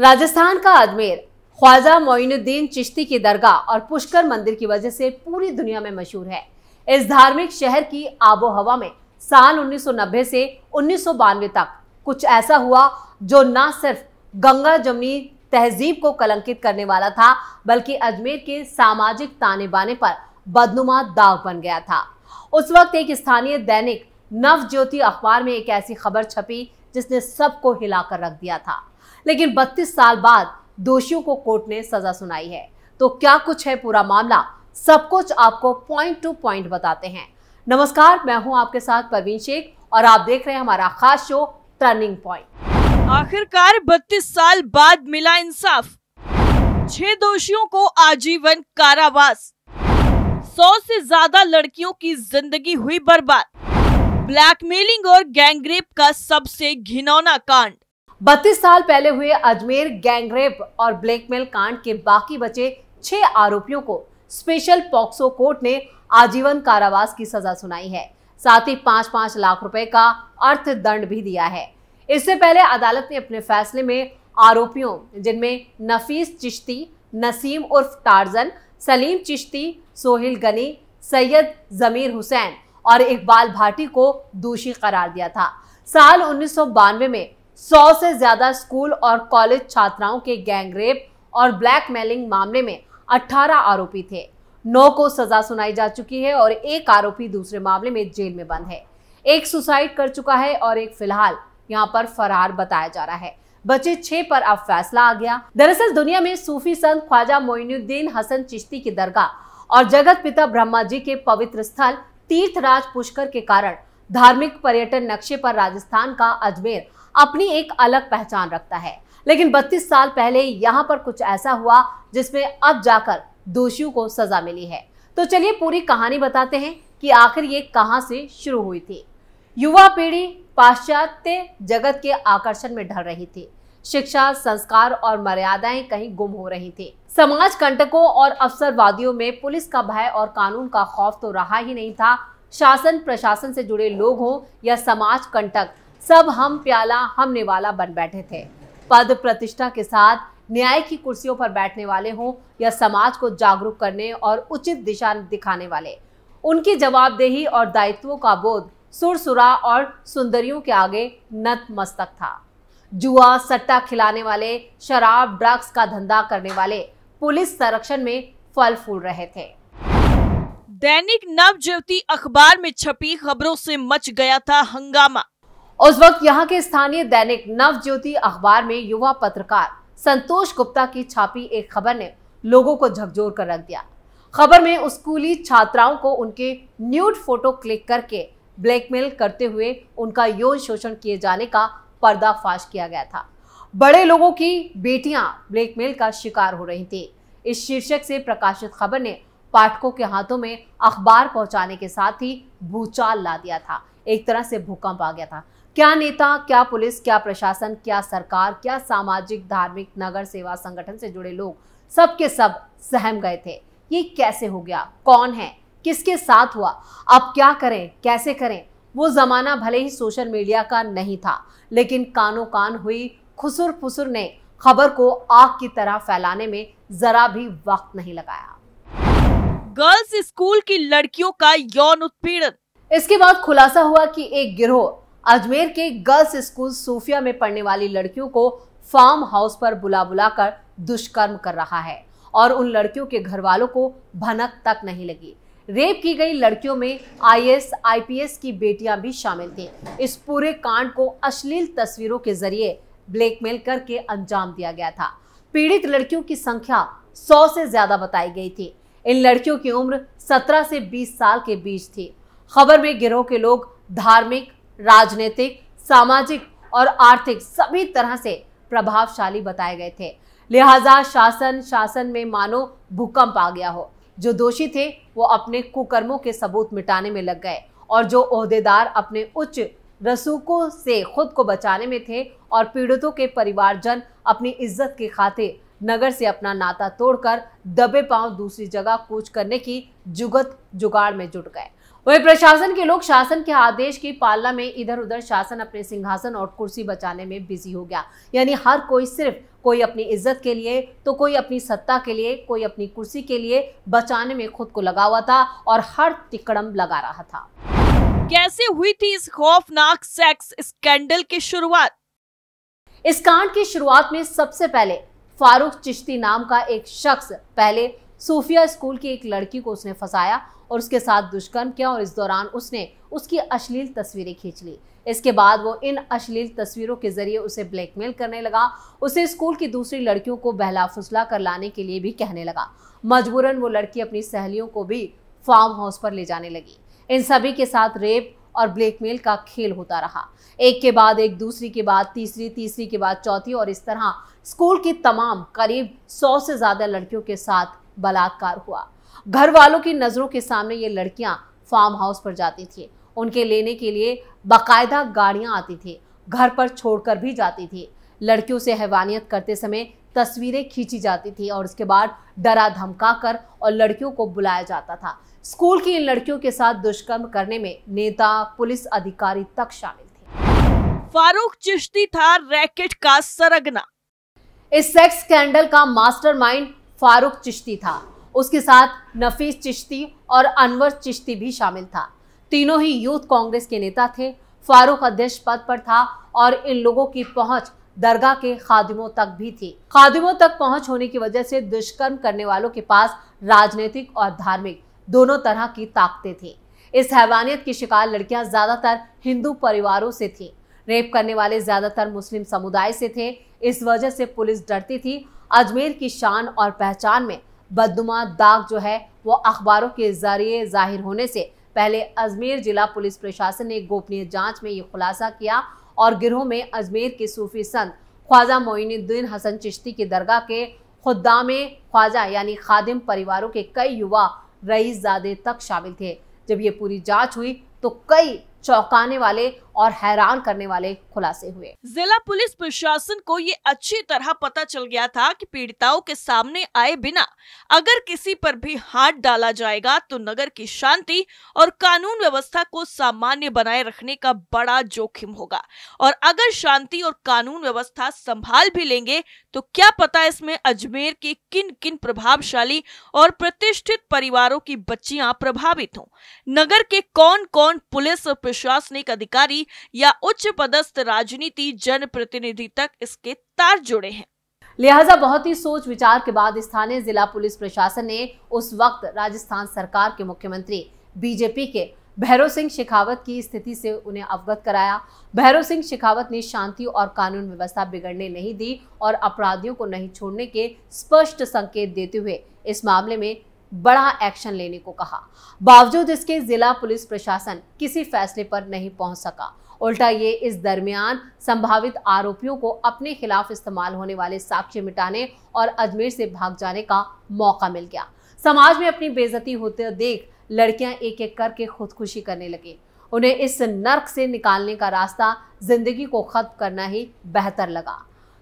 राजस्थान का अजमेर ख्वाजा मोइनुद्दीन चिश्ती की दरगाह और पुष्कर मंदिर की वजह से पूरी दुनिया में मशहूर है इस धार्मिक शहर की आबो हवा में साल 1990 से उन्नीस तक कुछ ऐसा हुआ जो न सिर्फ गंगा जमनी तहजीब को कलंकित करने वाला था बल्कि अजमेर के सामाजिक ताने बाने पर बदनुमा दाग बन गया था उस वक्त एक स्थानीय दैनिक नवज्योति अखबार में एक ऐसी खबर छपी जिसने सबको हिलाकर रख दिया था लेकिन बत्तीस साल बाद दोषियों को कोर्ट ने सजा सुनाई है तो क्या कुछ है पूरा मामला सब कुछ आपको पॉइंट टू पॉइंट बताते हैं नमस्कार मैं हूं आपके साथ परवीन शेख और आप देख रहे हैं हमारा खास शो टर्निंग पॉइंट आखिरकार 32 साल बाद मिला इंसाफ छह दोषियों को आजीवन कारावास सौ से ज्यादा लड़कियों की जिंदगी हुई बर्बाद ब्लैकमेलिंग और गैंगरेप का सबसे घिनौना कांड बत्तीस साल पहले हुए अजमेर गैंगरेप और ब्लैकमेल कांड के बाकी बचे छह आरोपियों को स्पेशल पॉक्सो कोर्ट ने आजीवन कारावास की सजा सुनाई है साथ ही पांच पांच लाख रुपए का अर्थ दंड भी दिया है इससे पहले अदालत ने अपने फैसले में आरोपियों जिनमें नफीस चिश्ती नसीम उर्फ टार्जन सलीम चिश्ती सोहिल गनी सैयद जमीर हुसैन और इकबाल भाटी को दोषी करार दिया था साल उन्नीस में सौ से ज्यादा स्कूल और कॉलेज छात्राओं के गैंगरेप और ब्लैकमेलिंग मामले में 18 आरोपी थे नौ को सजा सुनाई जा चुकी है और एक आरोपी दूसरे मामले में जेल में बंद है एक सुसाइड कर चुका है और एक फिलहाल यहाँ पर फरार बताया जा रहा है बचे छह पर अब फैसला आ गया दरअसल दुनिया में सूफी संत ख्वाजा मोइनुद्दीन हसन चिश्ती की दरगाह और जगत पिता ब्रह्मा जी के पवित्र स्थल तीर्थराज पुष्कर के कारण धार्मिक पर्यटन नक्शे पर राजस्थान का अजमेर अपनी एक अलग पहचान रखता है लेकिन 32 साल पहले यहाँ पर कुछ ऐसा हुआ जिसमें अब जाकर दोषियों को सजा मिली है तो चलिए पूरी कहानी बताते हैं कि आखिर ये कहां से शुरू हुई थी युवा पीढ़ी पाश्चात्य जगत के आकर्षण में ढल रही थी शिक्षा संस्कार और मर्यादाएं कहीं गुम हो रही थी समाज कंटकों और अवसरवादियों में पुलिस का भय और कानून का खौफ तो रहा ही नहीं था शासन प्रशासन से जुड़े लोग हों या समाज कंटक सब हम प्याला हमने वाला बन बैठे थे पद प्रतिष्ठा के साथ न्याय की कुर्सियों पर बैठने वाले हों या समाज को जागरूक करने और उचित दिशा दिखाने वाले उनकी जवाबदेही और दायित्वों का बोध सुरसुरा और सुंदरियों के आगे नतमस्तक था जुआ सट्टा खिलाने वाले शराब ड्रग्स का धंधा करने वाले पुलिस संरक्षण में फल फूल रहे थे दैनिक नवज्योति अखबार में छपी खबरों से मच गया था हंगामा उस वक्त यहाँ के स्थानीय दैनिक नवज्योति अखबार में युवा पत्रकार संतोष गुप्ता की छापी एक खबर ने लोगों को झकझोर कर रख दिया खबर में स्कूली छात्राओं को उनके न्यूड फोटो क्लिक करके ब्लैकमेल करते हुए उनका यौन शोषण किए जाने का पर्दाफाश किया गया था बड़े लोगों की बेटियां ब्लैकमेल का शिकार हो रही थी इस शीर्षक से प्रकाशित खबर ने पाठकों के हाथों में अखबार पहुंचाने के साथ ही भूचाल ला दिया था एक तरह से भूकंप आ गया था क्या नेता क्या पुलिस क्या प्रशासन क्या सरकार क्या सामाजिक धार्मिक नगर सेवा संगठन से जुड़े लोग सबके सब सहम गए थे ये कैसे हो गया कौन है किसके साथ हुआ अब क्या करें कैसे करें वो जमाना भले ही सोशल मीडिया का नहीं था लेकिन कानो कान हुई खुसुर फुसुर ने खबर को आग की तरह फैलाने में जरा भी वक्त नहीं लगाया गर्ल्स स्कूल की लड़कियों का यौन उत्पीड़न इसके बाद खुलासा हुआ कि एक गिरोह अजमेर के गर्ल्स स्कूल सूफिया में पढ़ने वाली लड़कियों को फार्म हाउस पर बुला बुलाकर दुष्कर्म कर रहा है और उन लड़कियों के घर वालों को भनक तक नहीं लगी रेप की गई लड़कियों में आईएएस आईपीएस की बेटियां भी शामिल थी इस पूरे कांड को अश्लील तस्वीरों के जरिए ब्लैकमेल करके अंजाम दिया गया था पीड़ित लड़कियों की संख्या सौ से ज्यादा बताई गई थी इन लड़कियों की उम्र 17 से 20 साल के बीच थी खबर में गिरोह के लोग धार्मिक राजनीतिक सामाजिक और आर्थिक सभी तरह से प्रभावशाली बताए गए थे लिहाजा शासन शासन में मानो भूकंप आ गया हो जो दोषी थे वो अपने कुकर्मों के सबूत मिटाने में लग गए और जो अहदेदार अपने उच्च रसूखों से खुद को बचाने में थे और पीड़ितों के परिवारजन अपनी इज्जत की खातिर नगर से अपना नाता तोड़कर दबे पांव दूसरी जगह कूच करने की जुगत जुगाड़ में जुट गए वही प्रशासन के लोग शासन के आदेश की पालना में इधर उधर शासन अपने सिंहासन और कुर्सी बचाने में बिजी हो गया यानी हर कोई सिर्फ कोई अपनी इज्जत के लिए तो कोई अपनी सत्ता के लिए कोई अपनी कुर्सी के लिए बचाने में खुद को लगा हुआ था और हर तिकड़म लगा रहा था कैसे हुई थी इस खौफनाक सेक्स स्कैंडल की शुरुआत इस कांड की शुरुआत में सबसे पहले फारूक चिश्ती नाम का एक शख्स पहले सूफिया स्कूल की एक लड़की को उसने फंसाया और उसके साथ दुष्कर्म किया और इस दौरान उसने उसकी अश्लील तस्वीरें खींच ली इसके बाद वो इन अश्लील तस्वीरों के जरिए उसे ब्लैकमेल करने लगा उसे स्कूल की दूसरी लड़कियों को बहला फुसला कर लाने के लिए भी कहने लगा मजबूरन वो लड़की अपनी सहेलियों को भी फार्म हाउस पर ले जाने लगी इन सभी के साथ रेप और ब्लैकमेल का खेल होता रहा एक के बाद एक दूसरी के बाद तीसरी तीसरी के बाद चौथी और इस तरह स्कूल की तमाम करीब सौ से ज़्यादा लड़कियों के साथ बलात्कार हुआ घर वालों की नज़रों के सामने ये लड़कियां फार्म हाउस पर जाती थी उनके लेने के लिए बाकायदा गाड़ियां आती थी घर पर छोड़कर भी जाती थी लड़कियों से हैवानियत करते समय तस्वीरें खींची जाती थी और उसके बाद डरा धमका कर और लड़कियों को बुलाया जाता था स्कूल की इन लड़कियों के साथ दुष्कर्म करने में नेता पुलिस अधिकारी तक शामिल थे फारूक चिश्ती था रैकेट का सरगना इस सेक्स स्कैंडल का मास्टरमाइंड फारूक चिश्ती था उसके साथ नफीस चिश्ती और अनवर चिश्ती भी शामिल था तीनों ही यूथ कांग्रेस के नेता थे फारूक अध्यक्ष पद पर था और इन लोगों की पहुंच दरगाह के खादिमों तक भी थी खादिमों तक पहुंच होने की वजह से दुष्कर्म करने वालों के पास राजनीतिक और धार्मिक दोनों तरह की ताकतें थी इस हैवानियत की शिकार लड़कियां ज्यादातर हिंदू परिवारों से थी रेप करने वाले ज्यादातर मुस्लिम समुदाय से थे इस वजह से पुलिस डरती थी अजमेर की शान और पहचान में बदनुमा दाग जो है वो अखबारों के जरिए जाहिर होने से पहले अजमेर जिला पुलिस प्रशासन ने गोपनीय जांच में ये खुलासा किया और गिरोह में अजमेर के सूफी संत ख्वाजा मोइनुद्दीन हसन चिश्ती की दरगाह के में ख्वाजा यानी खादिम परिवारों के कई युवा जादे तक शामिल थे जब ये पूरी जांच हुई तो कई चौंकाने वाले और हैरान करने वाले खुलासे हुए जिला पुलिस प्रशासन को ये अच्छी तरह पता चल गया था कि पीड़िताओं के सामने आए बिना अगर किसी पर भी हाथ डाला जाएगा तो नगर की शांति और कानून व्यवस्था को सामान्य बनाए रखने का बड़ा जोखिम होगा और अगर शांति और कानून व्यवस्था संभाल भी लेंगे तो क्या पता इसमें अजमेर के किन किन प्रभावशाली और प्रतिष्ठित परिवारों की बच्चियां प्रभावित हों नगर के कौन कौन पुलिस और प्रशासनिक अधिकारी या उच्च पदस्थ राजनीति जनप्रतिनिधि तक इसके तार जुड़े हैं लिहाजा बहुत ही सोच विचार के बाद स्थानीय जिला पुलिस प्रशासन ने उस वक्त राजस्थान सरकार के मुख्यमंत्री बीजेपी के भैरव सिंह शेखावत की स्थिति से उन्हें अवगत कराया भैरव सिंह शेखावत ने शांति और कानून व्यवस्था बिगड़ने नहीं दी और अपराधियों को नहीं छोड़ने के स्पष्ट संकेत देते हुए इस मामले में बड़ा एक्शन लेने को कहा बावजूद इसके जिला पुलिस प्रशासन किसी फैसले पर नहीं पहुंच सका उल्टा ये इस दरमियान संभावित आरोपियों को अपने खिलाफ इस्तेमाल होने वाले साक्ष्य मिटाने और अजमेर से भाग जाने का मौका मिल गया समाज में अपनी बेजती होते देख लड़कियां एक एक करके खुदकुशी करने लगी उन्हें इस नर्क से निकालने का रास्ता जिंदगी को खत्म करना ही बेहतर लगा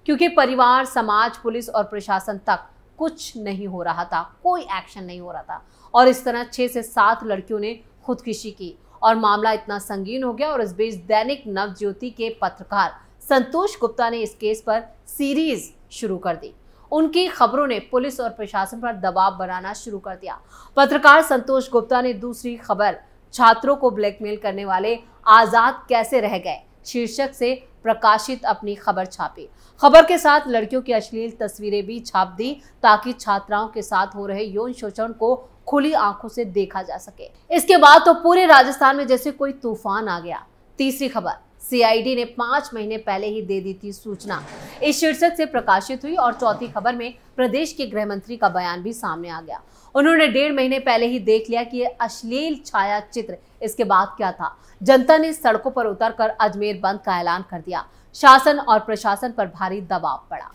क्योंकि परिवार समाज पुलिस और प्रशासन तक कुछ नहीं हो रहा था कोई एक्शन नहीं हो रहा था और इस तरह छः से सात लड़कियों ने खुदकुशी की और मामला इतना संगीन हो गया और इस बीच दैनिक नवज्योति के पत्रकार संतोष गुप्ता ने इस केस पर सीरीज शुरू कर दी उनकी खबरों ने पुलिस और प्रशासन पर दबाव बनाना शुरू कर दिया पत्रकार संतोष गुप्ता ने दूसरी खबर छात्रों को ब्लैकमेल करने वाले आजाद कैसे रह गए शीर्षक से प्रकाशित अपनी खबर छापी खबर के साथ लड़कियों की अश्लील तस्वीरें भी छाप दी ताकि छात्राओं के साथ हो रहे यौन शोषण को खुली आंखों से देखा जा सके इसके बाद तो पूरे राजस्थान में जैसे कोई तूफान आ गया तीसरी खबर सीआईडी ने पांच महीने पहले ही दे दी थी सूचना इस शीर्षक से प्रकाशित हुई और चौथी खबर में प्रदेश के गृह मंत्री का बयान भी सामने आ गया उन्होंने डेढ़ महीने पहले ही देख लिया कि ये अश्लील छाया चित्र इसके बाद क्या था जनता ने सड़कों पर उतर कर अजमेर बंद का ऐलान कर दिया शासन और प्रशासन पर भारी दबाव पड़ा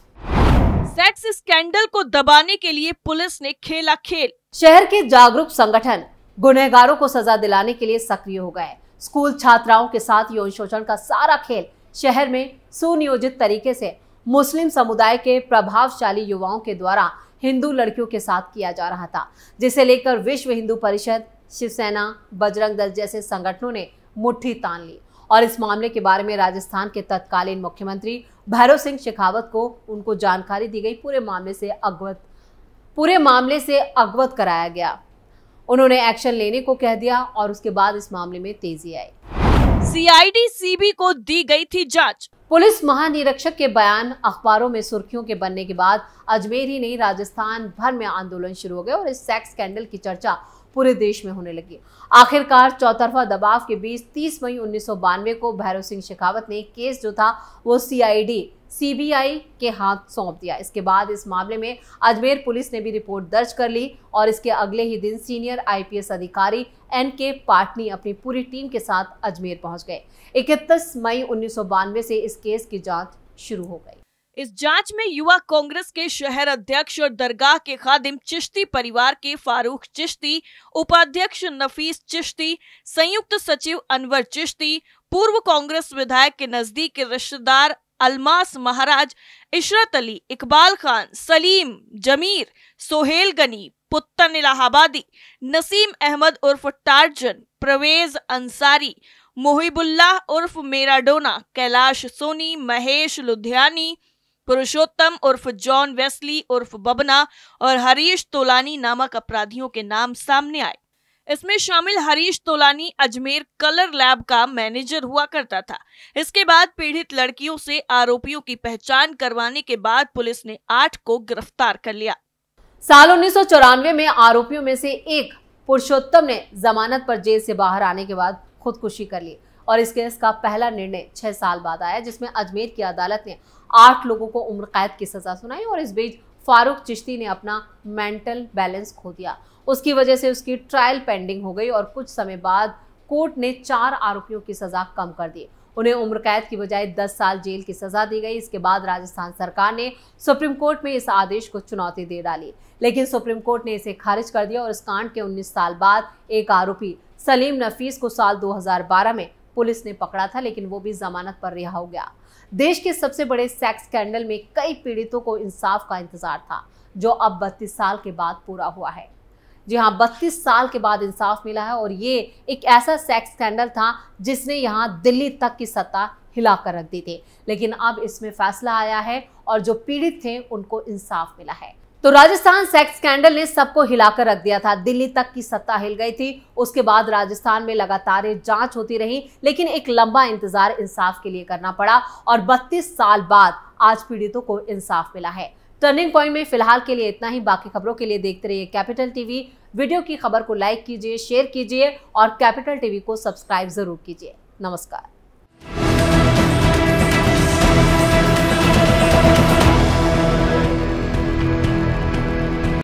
सेक्स स्कैंडल को दबाने के लिए पुलिस ने खेला खेल शहर के जागरूक संगठन गुनहगारों को सजा दिलाने के लिए सक्रिय हो गए स्कूल छात्राओं के साथ यौन शोषण का सारा खेल शहर में सुनियोजित तरीके से मुस्लिम समुदाय के प्रभावशाली युवाओं के द्वारा हिंदू लड़कियों के साथ किया जा रहा था जिसे लेकर विश्व हिंदू परिषद शिवसेना बजरंग दल जैसे संगठनों ने मुट्ठी तान ली और इस मामले के बारे में राजस्थान के तत्कालीन मुख्यमंत्री भैरव सिंह शेखावत को उनको जानकारी दी गई पूरे मामले से अगवत पूरे मामले से अगवत कराया गया उन्होंने एक्शन लेने को कह दिया और उसके बाद इस मामले में तेजी आई सीआईडी सीबी को दी गई थी जांच पुलिस महानिरीक्षक के बयान अखबारों में सुर्खियों के बनने के बाद अजमेर ही नहीं राजस्थान भर में आंदोलन शुरू हो गया और इस सेक्स स्कैंडल की चर्चा पूरे देश में होने लगी आखिरकार चौतरफा दबाव के बीच 30 मई उन्नीस को भैरव सिंह शेखावत ने केस जो था वो सीआईडी सीबीआई के हाथ सौंप दिया इसके बाद इस मामले में अजमेर पुलिस ने भी रिपोर्ट दर्ज कर ली और इसके अगले ही दिन सीनियर आईपीएस अधिकारी एन के पाटनी अपनी पूरी टीम के साथ अजमेर पहुंच गए इकतीस मई उन्नीस से इस केस की जाँच शुरू हो गई इस जांच में युवा कांग्रेस के शहर अध्यक्ष और दरगाह के खादिम चिश्ती परिवार के फारूक चिश्ती उपाध्यक्ष नफीस चिश्ती संयुक्त सचिव अनवर चिश्ती पूर्व कांग्रेस विधायक के नजदीक के रिश्तेदार अलमास महाराज इशरत अली इकबाल खान सलीम जमीर सोहेल गनी पुत्तन इलाहाबादी नसीम अहमद उर्फ टार्जन प्रवेज अंसारी मोहिबुल्लाह उर्फ मेराडोना कैलाश सोनी महेश लुधियानी पुरुषोत्तम उर्फ जॉन वेस्ली उर्फ बबना और हरीश तोलानी नामक अपराधियों के नाम सामने आए इसमें शामिल हरीश तोलानी अजमेर कलर लैब का मैनेजर हुआ करता था इसके बाद पीड़ित लड़कियों से आरोपियों की पहचान करवाने के बाद पुलिस ने आठ को गिरफ्तार कर लिया साल उन्नीस में आरोपियों में से एक पुरुषोत्तम ने जमानत पर जेल से बाहर आने के बाद खुदकुशी कर ली और इस केस का पहला निर्णय छह साल बाद आया जिसमें अजमेर की अदालत ने आठ लोगों को उम्र कैद की सजा सुनाई और इस बीच फारूक चिश्ती ने अपना मेंटल बैलेंस खो दिया उसकी वजह से उसकी ट्रायल पेंडिंग हो गई और कुछ समय बाद कोर्ट ने चार आरोपियों की सजा कम कर दी उन्हें उम्र कैद की बजाय 10 साल जेल की सजा दी गई इसके बाद राजस्थान सरकार ने सुप्रीम कोर्ट में इस आदेश को चुनौती दे डाली लेकिन सुप्रीम कोर्ट ने इसे खारिज कर दिया और इस कांड के 19 साल बाद एक आरोपी सलीम नफीस को साल 2012 में पुलिस ने पकड़ा था लेकिन वो भी जमानत पर रिहा हो गया देश के सबसे बड़े सेक्स स्कैंडल में कई पीड़ितों को इंसाफ का इंतजार था जो अब बत्तीस साल के बाद पूरा हुआ है जी हाँ बत्तीस साल के बाद इंसाफ मिला है और ये एक ऐसा सेक्स स्कैंडल था जिसने यहाँ दिल्ली तक की सत्ता हिलाकर रख दी थी लेकिन अब इसमें फैसला आया है और जो पीड़ित थे उनको इंसाफ मिला है तो राजस्थान सेक्स स्कैंडल ने सबको हिलाकर रख दिया था दिल्ली तक की सत्ता हिल गई थी उसके बाद राजस्थान में लगातार जांच होती रही लेकिन एक लंबा इंतजार इंसाफ के लिए करना पड़ा और 32 साल बाद आज पीड़ितों को इंसाफ मिला है टर्निंग पॉइंट में फिलहाल के लिए इतना ही बाकी खबरों के लिए देखते रहिए कैपिटल टीवी वीडियो की खबर को लाइक कीजिए शेयर कीजिए और कैपिटल टीवी को सब्सक्राइब जरूर कीजिए नमस्कार